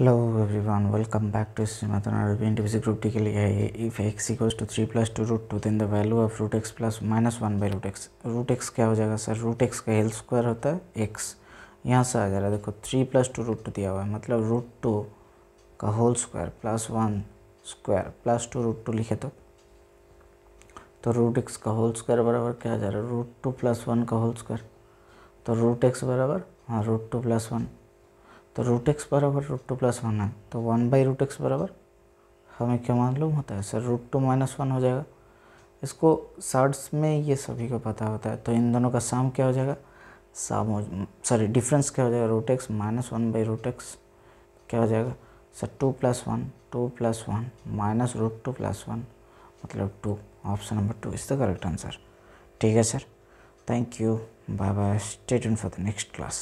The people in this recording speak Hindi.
hello everyone welcome back to Srimathan Arabian group टी के लिए है if x equals to three plus two root two then the value of root x plus minus one by root x root x क्या हो जाएगा सर रूट एक्स का हेल स्क्वायर होता है एक्स यहाँ से आ जा रहा है देखो three plus two root two दिया हुआ है मतलब रूट टू का whole square plus one square plus two root two लिखे तो तो रूट एक्स का होल स्क्वायर बराबर क्या आ जा रहा है रूट टू प्लस वन का होल स्क्वायर तो रूट एक्स बराबर हाँ रूट टू प्लस वन तो रूट एक्स बराबर रूट टू प्लस वन है तो वन बाई रूट एक्स बराबर हमें क्या मालूम होता है sir root two minus one हो जाएगा इसको शार्ट्स में ये सभी को पता होता है तो इन दोनों का साम क्या हो जाएगा साम सॉरी डिफरेंस क्या हो जाएगा root x minus one by root x क्या हो जाएगा sir two plus one two plus one minus root two plus one मतलब two option number two is the correct answer ठीक है sir thank you bye bye state for the next class